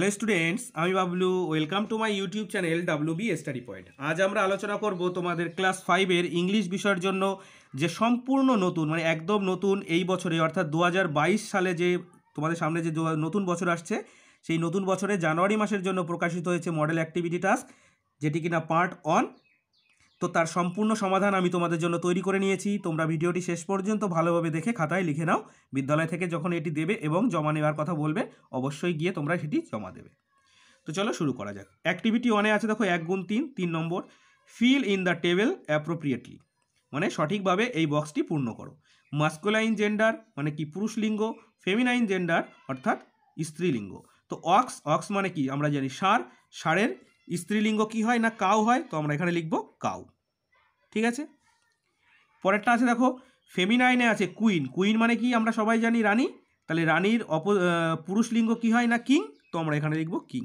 hello students আমি Bablu welcome to my YouTube channel W B study point আজ আমরা আলোচনা করব তোমাদের ক্লাস ফাইভের ইংলিশ বিষয়ের জন্য যে সম্পূর্ণ নতুন মানে একদম নতুন এই বছরে অর্থাৎ দু সালে যে তোমাদের সামনে যে নতুন বছর আসছে সেই নতুন বছরে জানুয়ারি মাসের জন্য প্রকাশিত হয়েছে মডেল অ্যাক্টিভিটি টাস্ক যেটি কিনা পার্ট অন তো তার সম্পূর্ণ সমাধান আমি তোমাদের জন্য তৈরি করে নিয়েছি তোমরা ভিডিওটি শেষ পর্যন্ত ভালোভাবে দেখে খাতায় লিখে নাও বিদ্যালয় থেকে যখন এটি দেবে এবং জমা নেওয়ার কথা বলবে অবশ্যই গিয়ে তোমরা সেটি জমা দেবে তো চলো শুরু করা যাক অ্যাক্টিভিটি ওয়ানে আছে দেখো এক গুণ তিন তিন number fill in the table appropriately মানে সঠিকভাবে এই বক্সটি পূর্ণ করো মাস্কুলাইন জেন্ডার মানে কি পুরুষ লিঙ্গ ফেমিনাইন জেন্ডার অর্থাৎ স্ত্রীলিঙ্গ তো অক্স অক্স মানে কি আমরা জানি সার সারের স্ত্রীলিঙ্গ কি হয় না কাউ হয় তো আমরা এখানে লিখব কাউ ঠিক আছে পরেরটা আছে দেখো ফেমিনাইনে আছে কুইন কুইন মানে কি আমরা সবাই জানি রানী তাহলে রানীর অপ পুরুষ লিঙ্গ কী হয় না কিং তো আমরা এখানে লিখব কিং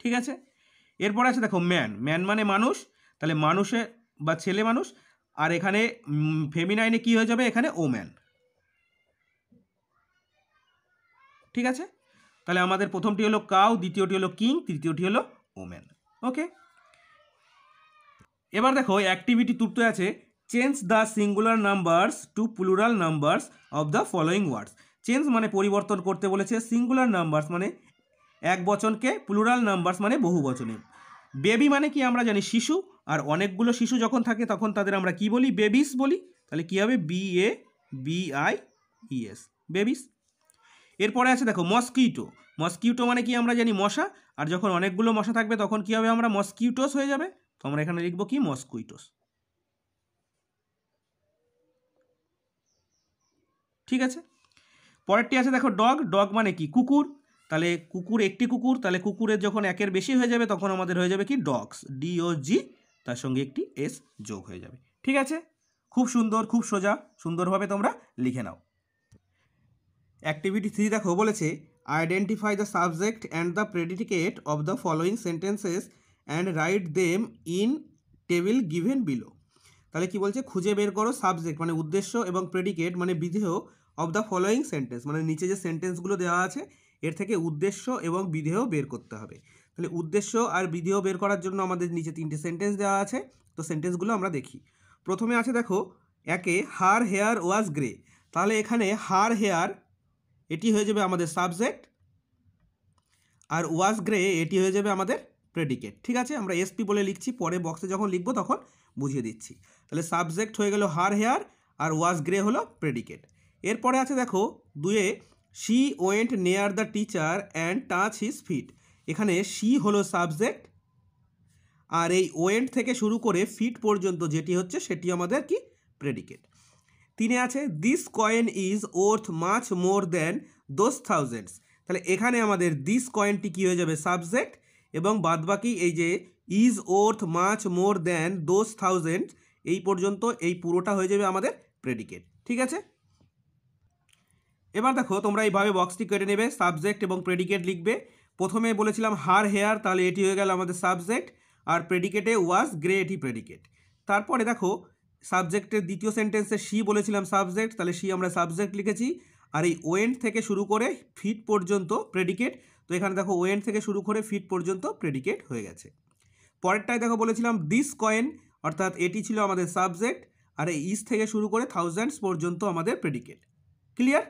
ঠিক আছে এরপর আছে দেখো ম্যান ম্যান মানে মানুষ তাহলে মানুষে বা ছেলে মানুষ আর এখানে ফেমিনাইনে কি হয়ে যাবে এখানে ওম্যান ঠিক আছে তাহলে আমাদের প্রথমটি হলো কাউ দ্বিতীয়টি হলো কিং তৃতীয়টি হলো ওম্যান ওকে এবার দেখো অ্যাক্টিভিটি তুর্ত আছে change the singular numbers to plural numbers of the following words change মানে পরিবর্তন করতে বলেছে সিঙ্গুলার নাম্বারস মানে এক বচনকে প্লুরাল নাম্বারস মানে বহু বচনে বেবি মানে কি আমরা জানি শিশু আর অনেকগুলো শিশু যখন থাকে তখন তাদের আমরা কি বলি বেবিস বলি তাহলে কী হবে B A B I ES babies এরপরে আছে দেখো মস্কিউটো মস্কিউটো মানে কি আমরা জানি মশা আর যখন অনেকগুলো মশা থাকবে তখন কী হবে আমরা মস্কিউটোস হয়ে যাবে আমরা এখানে লিখব কি মস্কুইটোস ঠিক আছে পরেরটি আছে দেখো ডগ ডগ মানে কি কুকুর তাহলে কুকুর একটি কুকুর তাহলে কুকুরের যখন একের বেশি হয়ে যাবে তখন আমাদের হয়ে যাবে কি ডগস ডিও জি তার সঙ্গে একটি এস যোগ হয়ে যাবে ঠিক আছে খুব সুন্দর খুব সোজা সুন্দরভাবে তোমরা লিখে নাও অ্যাক্টিভিটি থ্রি দেখো বলেছে identify the subject and the predicate of the following sentences and write them in table given below তাহলে কি বলছে খুঁজে বের করো সাবজেক্ট মানে উদ্দেশ্য এবং প্রেডিকেট মানে বিধেয় অব দ্য ফলোয়িং সেন্টেন্স মানে নিচে যে সেন্টেন্সগুলো দেওয়া আছে এর থেকে উদ্দেশ্য এবং বিধেয় বের করতে হবে তাহলে উদ্দেশ্য আর বিধেয় বের করার জন্য আমাদের নিচে তিনটে সেন্টেন্স দেওয়া আছে তো সেন্টেন্সগুলো আমরা দেখি প্রথমে আছে দেখো একে হার হেয়ার ওয়াজ গ্রে তাহলে এখানে হার হেয়ার এটি হয়ে যাবে আমাদের সাবজেক্ট আর ওয়াজ গ্রে এটি হয়ে যাবে আমাদের প্রেডিকেট ঠিক আছে আমরা এসপি বলে লিখছি পরে বক্সে যখন লিখবো তখন বুঝিয়ে দিচ্ছি তাহলে সাবজেক্ট হয়ে গেল হার হেয়ার আর ওয়াজ গ্রে হলো প্রেডিকেট এরপরে আছে দেখো দুয়ে she went near the teacher and touch his feet এখানে শি হলো সাবজেক্ট আর এই ওয়েন্ট থেকে শুরু করে ফিট পর্যন্ত যেটি হচ্ছে সেটি আমাদের কি প্রেডিকেট তিনি আছে this coin is worth much more than those thousands তাহলে এখানে আমাদের দিস কয়েনটি কী হয়ে যাবে সাবজেক্ট এবং বাদবাকি এই যে is worth much more than those thousand এই পর্যন্ত এই পুরোটা হয়ে যাবে আমাদের প্রেডিকেট ঠিক আছে এবার দেখো তোমরা এইভাবে বক্সটি কেটে নেবে সাবজেক্ট এবং প্রেডিকেট লিখবে প্রথমে বলেছিলাম হার হেয়ার তাহলে এটি হয়ে গেল আমাদের সাবজেক্ট আর প্রেডিকেটে ওয়াজ গ্রে এটি প্রেডিকেট তারপরে দেখো সাবজেক্টের দ্বিতীয় সেন্টেন্সে সি বলেছিলাম সাবজেক্ট তাহলে সি আমরা সাবজেক্ট লিখেছি আর এই ওয়েন্ট থেকে শুরু করে ফিট পর্যন্ত প্রেডিকেট তো এখানে দেখো ওয়েন থেকে শুরু করে ফিট পর্যন্ত প্রেডিকেট হয়ে গেছে পরেরটায় দেখো বলেছিলাম দিস কয়েন অর্থাৎ এটি ছিল আমাদের সাবজেক্ট আর এই ইস থেকে শুরু করে থাউজেন্ডস পর্যন্ত আমাদের প্রেডিকেট ক্লিয়ার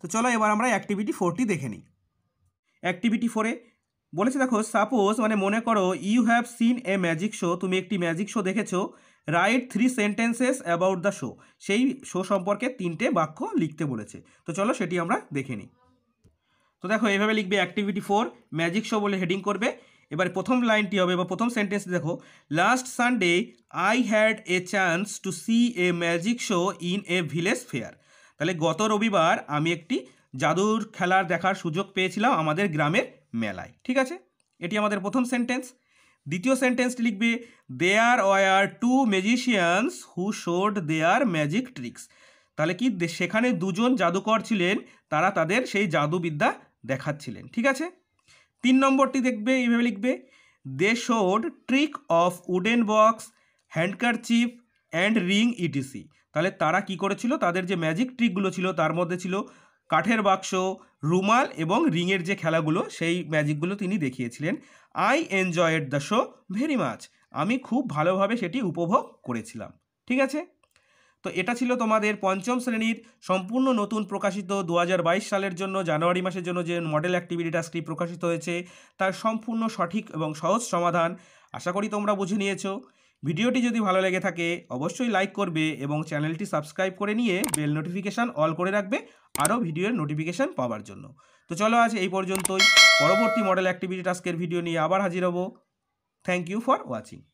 তো চলো এবার আমরা অ্যাক্টিভিটি ফোরটি দেখে নিই অ্যাক্টিভিটি ফোরে বলেছে দেখো সাপোজ মানে মনে করো you have seen a magic show তুমি একটি ম্যাজিক শো দেখেছো right three sentences about the show সেই শো সম্পর্কে তিনটে বাক্য লিখতে বলেছে তো চলো সেটি আমরা দেখে নিই তো দেখো এইভাবে লিখবে অ্যাক্টিভিটি ফোর ম্যাজিক শো বলে হেডিং করবে এবার প্রথম লাইনটি হবে বা প্রথম সেন্টেন্স দেখো last Sunday I had a chance to see a magic show in a village fair তাহলে গত রবিবার আমি একটি জাদুর খেলার দেখার সুযোগ পেয়েছিলাম আমাদের গ্রামের মেলায় ঠিক আছে এটি আমাদের প্রথম সেন্টেন্স দ্বিতীয় সেন্টেন্সটি লিখবে there were two magicians who showed their magic tricks তাহলে কি সেখানে দুজন জাদুকর ছিলেন তারা তাদের সেই জাদুবিদ্যা দেখাচ্ছিলেন ঠিক আছে তিন নম্বরটি দেখবে এইভাবে লিখবে they showed trick of wooden box handkerchief and ring ETC তাহলে তারা কি করেছিল তাদের যে ম্যাজিক ট্রিকগুলো ছিল তার মধ্যে ছিল কাঠের বাক্স রুমাল এবং রিংয়ের যে খেলাগুলো সেই ম্যাজিকগুলো তিনি দেখিয়েছিলেন I enjoyed the show very much আমি খুব ভালোভাবে সেটি উপভোগ করেছিলাম ঠিক আছে তো এটা ছিল তোমাদের পঞ্চম শ্রেণীর সম্পূর্ণ নতুন প্রকাশিত দু সালের জন্য জানুয়ারি মাসের জন্য যে মডেল অ্যাক্টিভিটি টাস্কটি প্রকাশিত হয়েছে তার সম্পূর্ণ সঠিক এবং সহজ সমাধান আশা করি তোমরা বুঝে নিয়েছো ভিডিওটি যদি ভালো লেগে থাকে অবশ্যই লাইক করবে এবং চ্যানেলটি সাবস্ক্রাইব করে নিয়ে বেল নোটিফিকেশান অল করে রাখবে আরও ভিডিওর নোটিফিকেশান পাওয়ার জন্য তো চলো আজ এই পর্যন্তই পরবর্তী মডেল অ্যাক্টিভিটি টাস্কের ভিডিও নিয়ে আবার হাজির হব থ্যাংক ইউ ফর ওয়াচিং